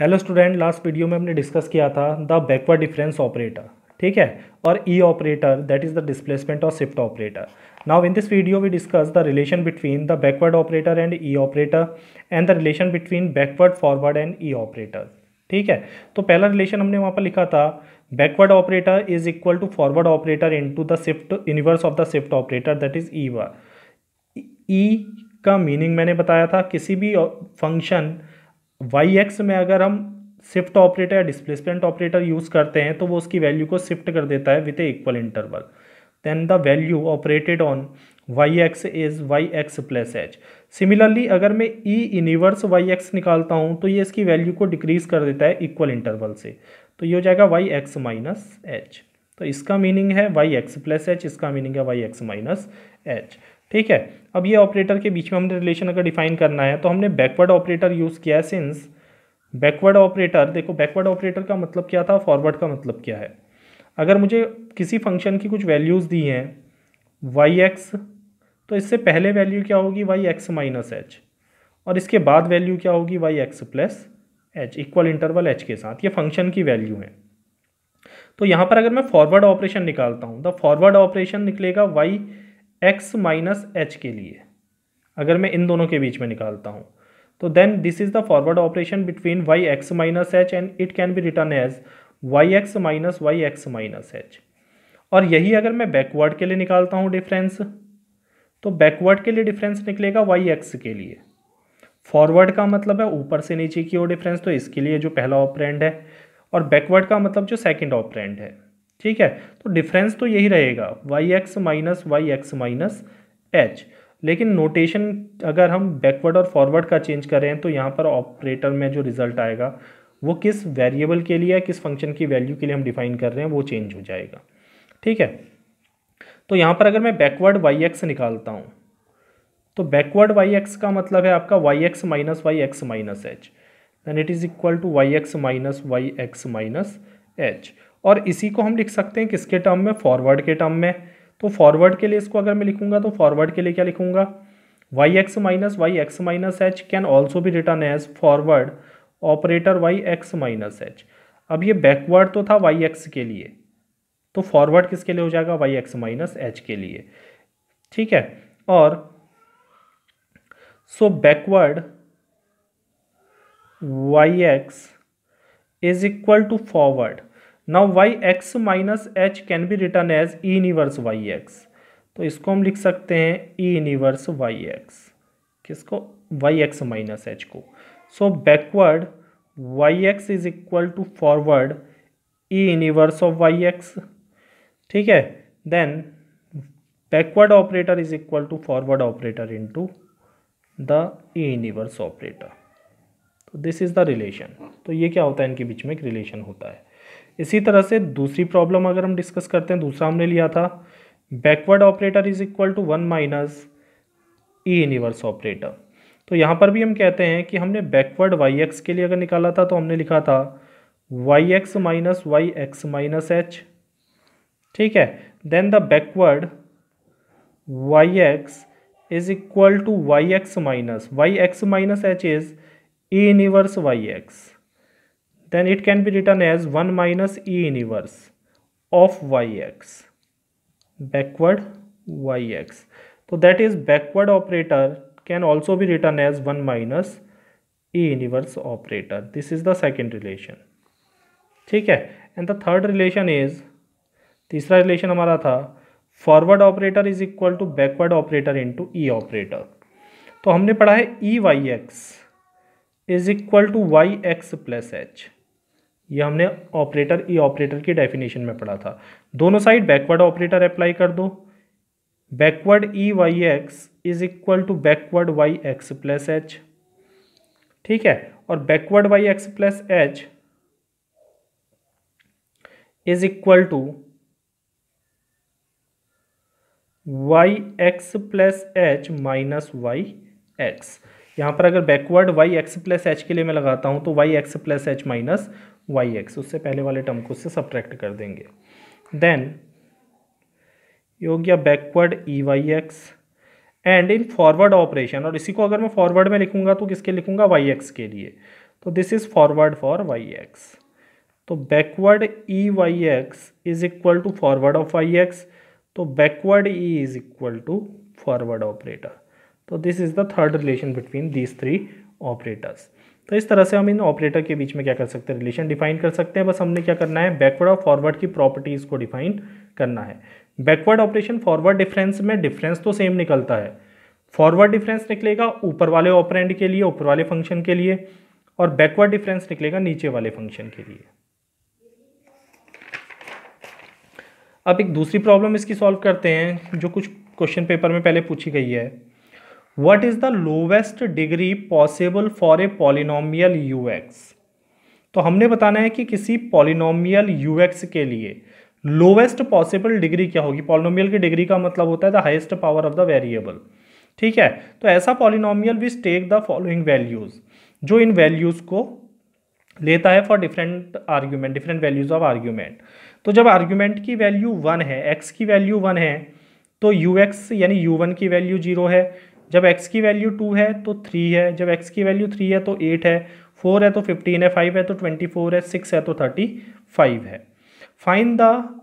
Hello student last video में हमने discuss किया था द बैकवर्ड डिफरेंस ऑपरेटर ठीक है और E operator that is the displacement और shift operator now in this video we discuss the relation between the backward operator and E operator and the relation between backward forward and E operator ठीक है तो पहला relation हमने वहाँ पर लिखा था backward operator is equal to forward operator in to the shift universe of the shift operator that is E E का मीनिंग मैंने बताया था किसी भी फंक्शन वाई एक्स में अगर हम शिफ्ट ऑपरेटर या डिस्प्लेसमेंट ऑपरेटर यूज़ करते हैं तो वो उसकी वैल्यू को शिफ्ट कर देता है with a equal interval then the value operated on y x is y x plus h similarly अगर मैं ई इनिवर्स वाई एक्स निकालता हूँ तो ये इसकी वैल्यू को डिक्रीज कर देता है इक्वल इंटरवल से तो ये हो जाएगा वाई एक्स माइनस एच तो इसका मीनिंग है वाई एक्स प्लस एच इसका मीनिंग है वाई एक्स माइनस एच ठीक है अब ये ऑपरेटर के बीच में हमने रिलेशन अगर डिफाइन करना है तो हमने बैकवर्ड ऑपरेटर यूज़ किया है सिंस बैकवर्ड ऑपरेटर देखो बैकवर्ड ऑपरेटर का मतलब क्या था फॉरवर्ड का मतलब क्या है अगर मुझे किसी फंक्शन की कुछ वैल्यूज़ दी हैं वाई एक्स तो इससे पहले वैल्यू क्या होगी वाई एक्स माइनस एच और इसके बाद वैल्यू क्या होगी y x plus h equal interval h के साथ ये फंक्शन की वैल्यू है तो यहाँ पर अगर मैं फॉरवर्ड ऑपरेशन निकालता हूँ द फॉरवर्ड ऑपरेशन निकलेगा वाई एक्स माइनस एच के लिए अगर मैं इन दोनों के बीच में निकालता हूँ तो then this is the forward operation between y x minus h and it can be written as y x minus y x minus h और यही अगर मैं बैकवर्ड के लिए निकालता हूँ डिफरेंस तो बैकवर्ड के लिए डिफरेंस निकलेगा वाई एक्स के लिए फॉरवर्ड का मतलब है ऊपर से नीचे की ओर डिफरेंस तो इसके लिए जो पहला ऑपरेंड है और बैकवर्ड का मतलब जो सेकेंड ऑपरेंड है ठीक है तो डिफरेंस तो यही रहेगा y x minus y x minus h लेकिन नोटेशन अगर हम बैकवर्ड और फॉरवर्ड का चेंज कर रहे हैं तो यहाँ पर ऑपरेटर में जो रिजल्ट आएगा वो किस वेरिएबल के लिए किस फंक्शन की वैल्यू के लिए हम डिफाइन कर रहे हैं वो चेंज हो जाएगा ठीक है तो यहाँ पर अगर मैं बैकवर्ड वाई एक्स निकालता हूँ तो बैकवर्ड वाई एक्स का मतलब है आपका y x minus y x minus h then it is equal to y x minus y x minus h और इसी को हम लिख सकते हैं किसके टर्म में फॉरवर्ड के टर्म में तो फॉरवर्ड के लिए इसको अगर मैं लिखूंगा तो फॉरवर्ड के लिए क्या लिखूंगा y x minus y x minus h can also भी written as forward operator y x minus h अब ये बैकवर्ड तो था वाई एक्स के लिए तो फॉरवर्ड किसके लिए हो जाएगा वाई एक्स माइनस एच के लिए ठीक है और so backward y x is equal to forward now y x minus h can be written as E inverse y x तो इसको हम लिख सकते हैं ई इनिवर्स वाई एक्स किसको वाई एक्स माइनस एच को so backward y x is equal to forward E inverse of y x ठीक है then backward operator is equal to forward operator in to द inverse operator तो this is the relation तो ये क्या होता है इनके बीच में एक रिलेशन होता है इसी तरह से दूसरी प्रॉब्लम अगर हम डिस्कस करते हैं दूसरा हमने लिया था backward operator is equal to one minus E inverse operator तो यहाँ पर भी हम कहते हैं कि हमने बैकवर्ड वाई एक्स के लिए अगर निकाला था तो हमने लिखा था y x minus y x minus h ठीक है then the backward y x is equal to y x minus y x minus h is E universe y x then it can be written as 1 minus E inverse of yx backward yx. So that is backward operator can also be written as 1 minus E inverse operator. This is the second relation. ठीक है and the third relation is तीसरा relation हमारा था forward operator is equal to backward operator into e operator तो हमने पढ़ा है e y x is equal to y x plus h ये हमने ऑपरेटर ई ऑपरेटर की डेफिनेशन में पढ़ा था दोनों साइड बैकवर्ड ऑपरेटर अप्लाई कर दो backward E y x is equal to backward y x plus h ठीक है और backward y x plus h is equal to y x plus h minus y x यहाँ पर अगर backward y x plus h के लिए मैं लगाता हूँ तो y x plus h minus y x उससे पहले वाले टर्म को उससे सब्ट्रैक्ट कर देंगे देन ये हो गया backward E y x and in forward operation और इसी को अगर मैं फॉरवर्ड में लिखूंगा तो किसके लिखूंगा वाई एक्स के लिए तो this is forward for y x तो backward E y x is equal to forward of y x तो backward E is equal to forward operator तो this is the third relation between these three operators तो इस तरह से हम इन operator के बीच में क्या कर सकते हैं रिलेशन डिफाइन कर सकते हैं बस हमने क्या करना है बैकवर्ड और फॉरवर्ड की प्रॉपर्टीज़ को डिफाइन करना है बैकवर्ड ऑपरेशन फॉरवर्ड डिफरेंस में डिफरेंस तो सेम निकलता है फॉरवर्ड डिफरेंस निकलेगा ऊपर वाले ऑपरेंड के लिए ऊपर वाले फंक्शन के लिए और बैकवर्ड डिफरेंस निकलेगा नीचे वाले फंक्शन के लिए अब एक दूसरी प्रॉब्लम इसकी सॉल्व करते हैं जो कुछ क्वेश्चन पेपर में पहले पूछी गई है what is the lowest degree possible for a polynomial ux तो हमने बताना है कि किसी पॉलिनोमियल ux के लिए लोवेस्ट पॉसिबल डिग्री क्या होगी पॉलिनोमियल की डिग्री का मतलब होता है the highest power of the variable ठीक है तो ऐसा polynomial which take the following values जो इन वैल्यूज को लेता है for different argument different values of argument तो जब आर्ग्यूमेंट की वैल्यू वन है एक्स की वैल्यू वन है तो यू एक्स यानी यू वन की वैल्यू जीरो है जब x की वैल्यू टू है तो थ्री है जब x की वैल्यू थ्री है तो एट है फोर है तो फिफ्टीन है फाइव है तो ट्वेंटी फोर है सिक्स है तो थर्टी फाइव है find the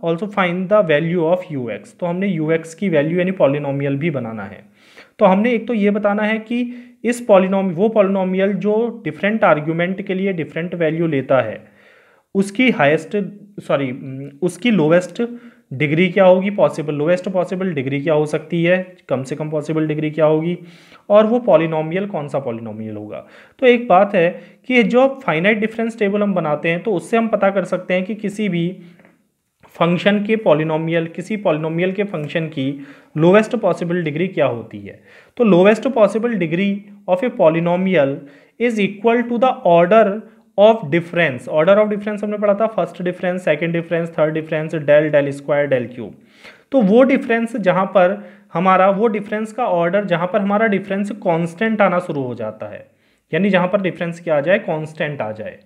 also find the value of u x तो हमने यू एक्स की वैल्यू यानी पॉलिनोमियल भी बनाना है तो हमने एक तो ये बताना है कि इस पॉलिनोम वो पॉलिनोमियल जो डिफरेंट आर्ग्यूमेंट के लिए डिफरेंट वैल्यू लेता है उसकी हाइस्ट सॉरी उसकी लोवेस्ट डिग्री क्या होगी पॉसिबल लोएस्ट पॉसिबल डिग्री क्या हो सकती है कम से कम पॉसिबल डिग्री क्या होगी और वो पॉलिनोमियल कौन सा पॉलिनोमियल होगा तो एक बात है कि जो फाइनाइट डिफरेंस टेबल हम बनाते हैं तो उससे हम पता कर सकते हैं कि किसी भी फंक्शन के पॉलिनोमियल किसी पॉलिनोमियल के फंक्शन की लोवेस्ट पॉसिबल डिग्री क्या होती है तो lowest possible degree of a polynomial is equal to the order of difference order of difference हमने पढ़ा था first difference second difference third difference del del square del cube तो वो डिफरेंस जहाँ पर हमारा वो डिफरेंस का ऑर्डर जहाँ पर हमारा डिफरेंस कांस्टेंट आना शुरू हो जाता है यानी जहाँ पर डिफरेंस क्या आ जाए कांस्टेंट आ जाए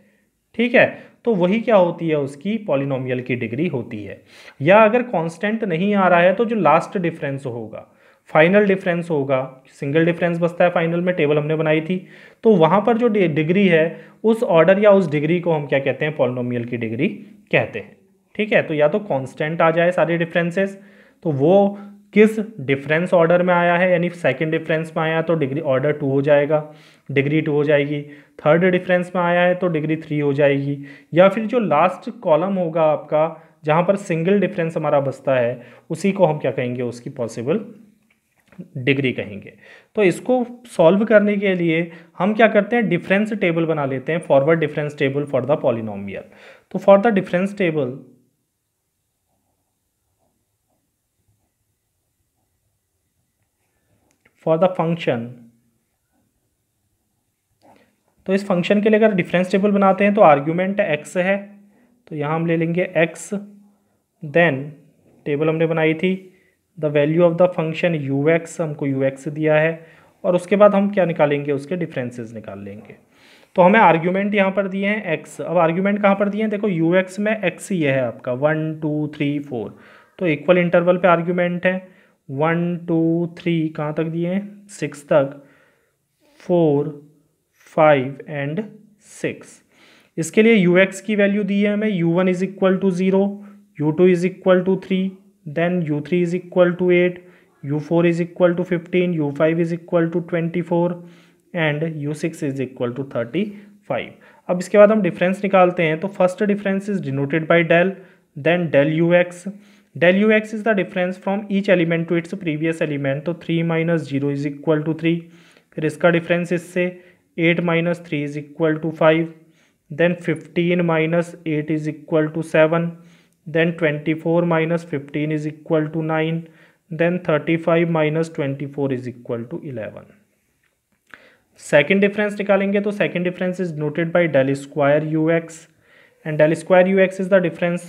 ठीक है तो वही क्या होती है उसकी पॉलिनोमियल की डिग्री होती है या अगर कांस्टेंट नहीं आ रहा है तो जो लास्ट डिफरेंस होगा फाइनल डिफरेंस होगा सिंगल डिफरेंस बचता है फाइनल में टेबल हमने बनाई थी तो वहाँ पर जो डिग्री है उस ऑर्डर या उस डिग्री को हम क्या कहते हैं पॉलिनोमियल की डिग्री कहते हैं ठीक है तो या तो कांस्टेंट आ जाए सारे डिफरेंसेस तो वो किस डिफरेंस ऑर्डर में आया है यानी सेकेंड डिफरेंस में आया तो डिग्री ऑर्डर टू हो जाएगा डिग्री टू हो जाएगी थर्ड डिफरेंस में आया है तो डिग्री थ्री हो जाएगी या फिर जो लास्ट कॉलम होगा आपका जहाँ पर सिंगल डिफरेंस हमारा बसता है उसी को हम क्या कहेंगे उसकी पॉसिबल डिग्री कहेंगे तो इसको सॉल्व करने के लिए हम क्या करते हैं डिफरेंस टेबल बना लेते हैं forward difference table for the polynomial तो for the difference table for the function तो इस फंक्शन के लिए अगर डिफरेंस टेबल बनाते हैं तो आर्ग्यूमेंट एक्स है तो यहां हम ले लेंगे एक्स देन टेबल हमने बनाई थी the value of the function u x हमको यू एक्स दिया है और उसके बाद हम क्या निकालेंगे उसके डिफरेंसेस निकाल लेंगे तो हमें आर्ग्यूमेंट यहाँ पर दिए हैं एक्स अब आर्ग्यूमेंट कहाँ पर दिए हैं देखो यू एक्स में एक्स ही है आपका वन टू थ्री फोर तो इक्वल इंटरवल पे आर्ग्यूमेंट है वन टू थ्री कहाँ तक दिए हैं सिक्स तक फोर फाइव एंड सिक्स इसके लिए यू एक्स की वैल्यू दी है हमें u one is equal to zero u two is equal to three then u3 is equal to 8 u4 is equal to 15 u5 is equal to 24 and u6 is equal to 35 अब इसके बाद हम difference निकालते हैं तो first difference is denoted by del then del u x del u x is the difference from each element to its previous element तो three minus zero is equal to three फिर इसका difference इससे eight minus three is equal to five then fifteen minus eight is equal to seven then 24 minus 15 is equal to 9 then 35 minus 24 is equal to 11 second difference निकालेंगे तो second difference is noted by del square u x and del square u x is the difference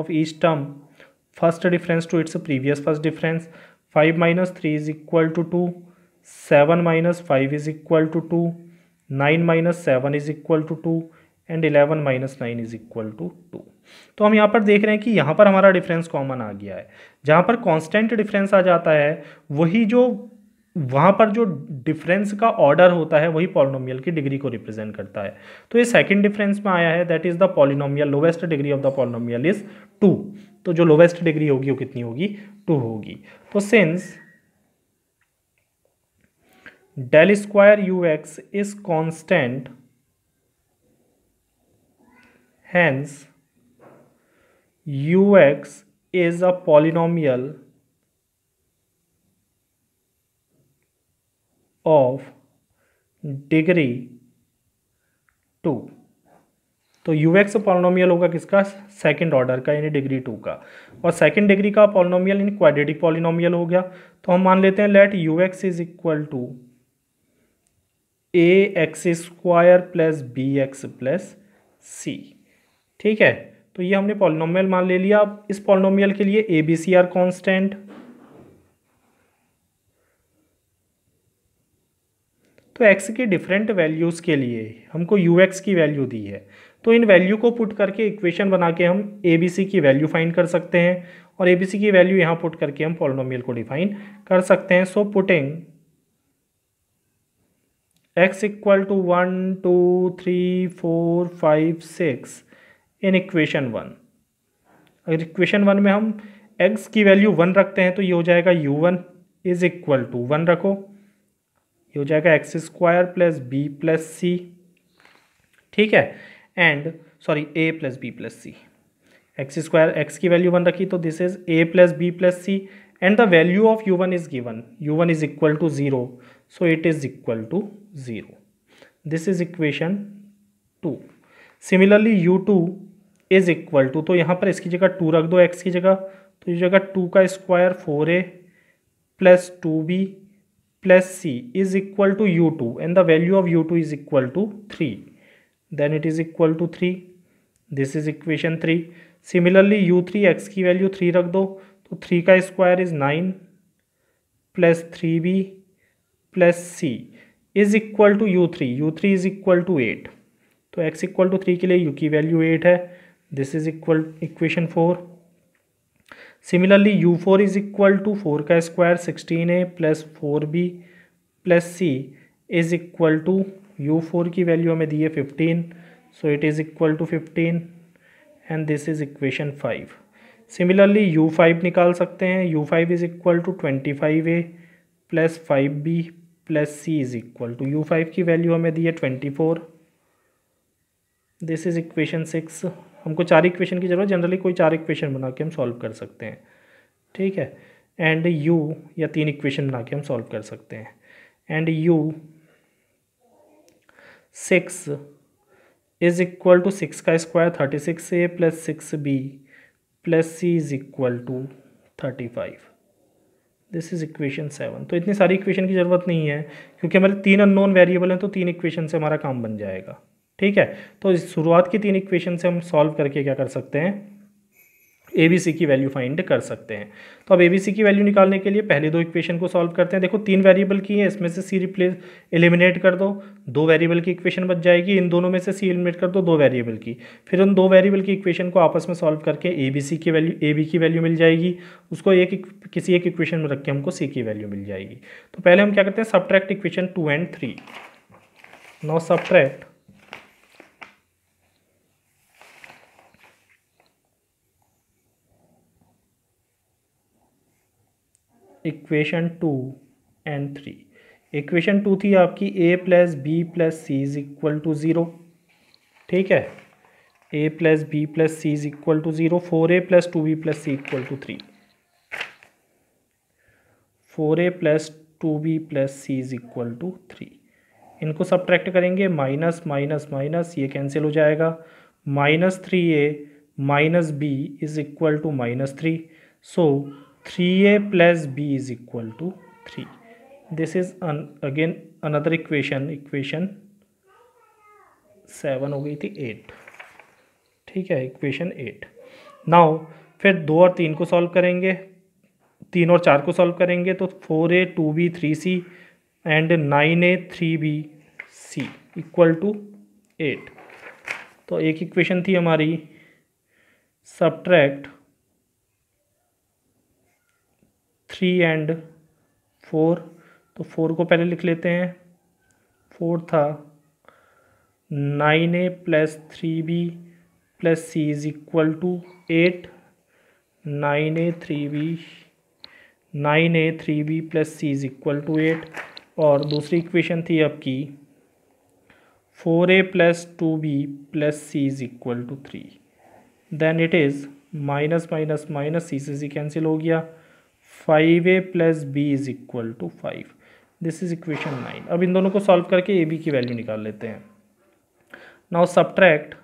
of each term first difference to its previous first difference five minus three is equal to two seven minus five is equal to two nine minus seven is equal to two and eleven minus nine is equal to two तो हम यहाँ पर देख रहे हैं कि यहाँ पर हमारा डिफरेंस कॉमन आ गया है जहाँ पर कांस्टेंट डिफरेंस आ जाता है वही जो वहाँ पर जो डिफरेंस का ऑर्डर होता है वही पॉलिनोमियल की डिग्री को रिप्रेजेंट करता है तो ये सेकंड डिफरेंस में आया है that is the polynomial lowest degree of the polynomial is two तो जो लोवेस्ट डिग्री होगी वो कितनी होगी टू होगी तो since del square u x is constant Hence, ux is a polynomial of degree two तो यू एक्स पॉलिनोमियल होगा किसका सेकेंड ऑर्डर का यानी डिग्री टू का और सेकेंड डिग्री का पॉलिनोमियल यानी क्वाड्रेटिक पॉलिनोमियल हो गया तो हम मान लेते हैं let u x is equal to a x square plus b x plus c ठीक है तो ये हमने पॉलिनोमियल मान ले लिया अब इस पॉलिनोमियल के लिए a b c are constant तो एक्स के डिफरेंट वैल्यूज़ के लिए हमको यू एक्स की वैल्यू दी है तो इन वैल्यू को पुट करके इक्वेशन बना के हम ए बी सी की वैल्यू फाइंड कर सकते हैं और ए बी सी की वैल्यू यहाँ पुट करके हम पॉलिनोमियल को डिफाइन कर सकते हैं so putting x equal to one two three four five six in equation one अगर इक्वेशन वन में हम एक्स की वैल्यू वन रखते हैं तो ये हो जाएगा u one is equal to one रखो ये हो जाएगा x square plus B plus c ठीक है and sorry a plus B plus c x square x की वैल्यू वन रखी तो this is a plus B plus c and the value of u one is given u one is equal to zero so it is equal to zero this is equation two similarly you two is equal to तो यहाँ पर इसकी जगह to रख दो x की जगह तो ये जगह टू का square four a plus two b plus C is equal to u two and the value of u two is equal to three then it is equal to three this is equation three similarly u three x की value three रख दो तो three का square is nine plus three b plus C is equal to u three u three is equal to eight तो x equal to three के लिए u की value eight है this is equal equation four similarly u four is equal to four का square sixteen a plus four b plus C is equal to u four की value हमें दी है fifteen so it is equal to fifteen and this is equation five similarly u five निकाल सकते हैं u five is equal to twenty five a plus five B plus C is equal to u five की value हमें दी है twenty four this is equation six हमको चार equation की जरूरत जनरली कोई चार इक्वेशन बना के हम सॉल्व कर सकते हैं ठीक है एंड यू या तीन इक्वेशन बना के हम सॉल्व कर सकते हैं and u six is equal to six का square thirty six a plus six b plus C is equal to thirty five this is equation seven तो इतनी सारी इक्वेशन की ज़रूरत नहीं है क्योंकि हमारे तीन अननोन वेरिएबल हैं तो तीन इक्वेशन से हमारा काम बन जाएगा ठीक है तो इस शुरुआत की तीन इक्वेशन से हम सॉल्व करके क्या कर सकते हैं ए बी सी की वैल्यू फाइंड कर सकते हैं तो अब ए बी सी की वैल्यू निकालने के लिए पहले दो इक्वेशन को सॉल्व करते हैं देखो तीन वेरिएबल की है इसमें से सी रिप्लेस एलिमिनेट कर दो दो वेरिएबल की इक्वेशन बच जाएगी इन दोनों में से सी एलिमिनेट कर दो दो वेरिएबल की फिर उन दो वेरिएबल की इक्वेशन को आपस में सॉल्व करके ए बी सी की वैल्यू ए बी की वैल्यू मिल जाएगी उसको एक किसी एक इक्वेशन में रख के हमको सी की वैल्यू मिल जाएगी तो पहले हम क्या करते हैं subtract equation two and three no subtract equation two and three equation two थी आपकी a plus B plus C is equal to zero ठीक है a plus B plus C is equal to zero four a plus two b plus c equal to three four a plus two b plus C is equal to three इनको subtract करेंगे minus minus minus ये cancel हो जाएगा minus three a minus b is equal to minus three so three a plus b is equal to three this is an again another equation equation seven हो गई थी eight ठीक है equation eight now फिर दो और तीन को सॉल्व करेंगे तीन और चार को सॉल्व करेंगे तो four a two b three c and nine a three b c equal to eight तो एक इक्वेशन थी हमारी सब्ट्रैक्ट थ्री एंड फोर तो फोर को पहले लिख लेते हैं फोर था nine a plus three b plus C is equal to eight nine a three b nine a three b plus C is equal to eight और दूसरी equation थी आपकी four a plus two b plus C is equal to three then it is minus minus minus c से c cancel हो गया five a plus b is equal to five this is equation nine अब इन दोनों को solve करके ए b की value निकाल लेते हैं now subtract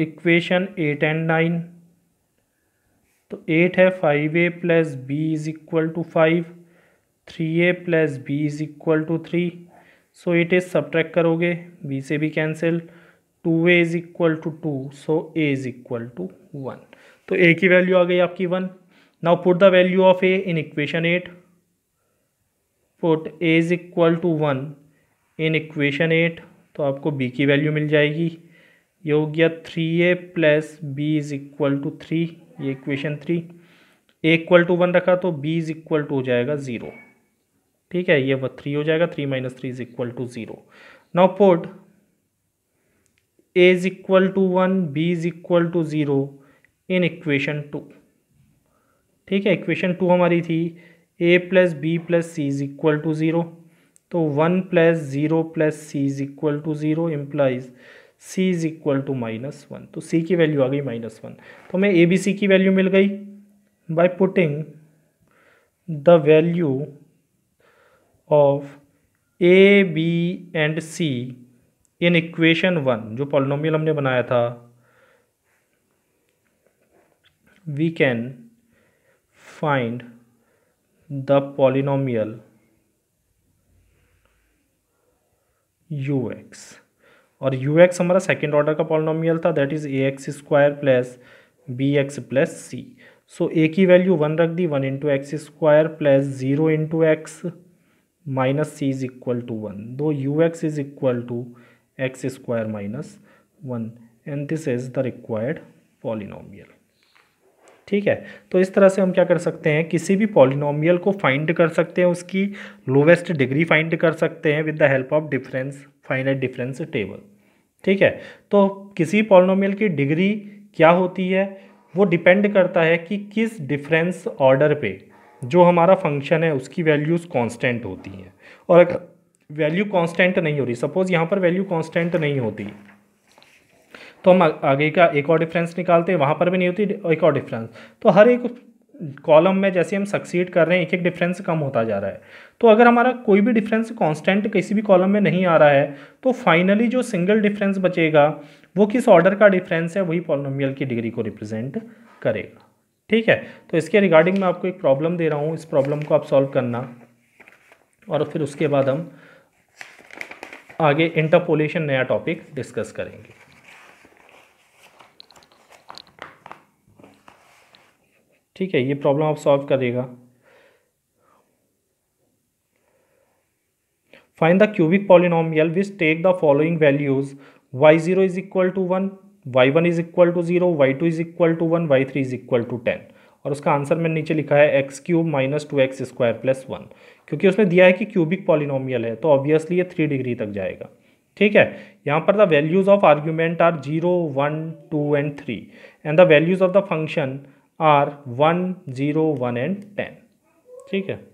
equation eight and nine तो एट है five a plus b is equal to five three a plus b is equal to three so eight a subtract करोगे बी से भी cancel two a is equal to two so a is equal to one तो a की value आ गई आपकी one now put the value of a in equation eight put A is equal to one in equation eight तो आपको B की value मिल जाएगी ये हो गया three a plus b is equal to three ये equation three a equal to one रखा तो बी इज इक्वल टू हो जाएगा ज़ीरो ठीक है ये वह थ्री हो जाएगा three minus three is equal to zero now put A is equal to one B is equal to zero in equation two ठीक है इक्वेशन टू हमारी थी A plus B plus C is equal to zero तो one plus zero plus C is equal to zero implies C is equal to minus one तो C की value आ गई minus one तो हमें ए b c की value मिल गई by putting the value of a b and c in equation one जो पॉलिनोमियल हमने बनाया था we can find the polynomial ux और ux हमारा सेकेंड ऑर्डर का पॉलिनोमियल था that is a x square plus b x plus c so a की value one रख दी one into x square plus zero into x minus c is equal to one दो u x is equal to x square minus one and this is the required polynomial ठीक है तो इस तरह से हम क्या कर सकते हैं किसी भी पॉलिनोमियल को फाइंड कर सकते हैं उसकी लोवेस्ट डिग्री फाइंड कर सकते हैं with the help of difference finite difference table ठीक है तो किसी पॉलिनोमियल की डिग्री क्या होती है वो डिपेंड करता है कि किस डिफरेंस ऑर्डर पे जो हमारा फंक्शन है उसकी वैल्यूज़ कांस्टेंट होती हैं और अगर वैल्यू कांस्टेंट नहीं हो रही सपोज़ यहाँ पर वैल्यू कांस्टेंट नहीं होती तो हम आगे का एक और डिफरेंस निकालते हैं वहाँ पर भी नहीं होती एक और डिफरेंस तो हर एक कॉलम में जैसे हम सक्सीड कर रहे हैं एक एक डिफरेंस कम होता जा रहा है तो अगर हमारा कोई भी डिफरेंस कांस्टेंट किसी भी कॉलम में नहीं आ रहा है तो फाइनली जो सिंगल डिफरेंस बचेगा वो किस ऑर्डर का डिफरेंस है वही पॉलिनोमियल की डिग्री को रिप्रेजेंट करेगा ठीक है तो इसके रिगार्डिंग मैं आपको एक प्रॉब्लम दे रहा हूँ इस प्रॉब्लम को आप सॉल्व करना और फिर उसके बाद हम आगे इंटरपोलेशन नया टॉपिक डिस्कस करेंगे ठीक है ये प्रॉब्लम आप सॉल्व करिएगा find the cubic polynomial which take the following values y zero is equal to one y one is equal to zero y two is equal to one y three is equal to ten और उसका answer मैंने नीचे लिखा है x cube minus two x square plus one क्योंकि उसने दिया है कि क्यूबिक पॉलिनोमियल है तो ऑब्वियसली ये थ्री डिग्री तक जाएगा ठीक है यहाँ पर the values of argument are zero one two and three and the values of the function are one zero one and ten ठीक है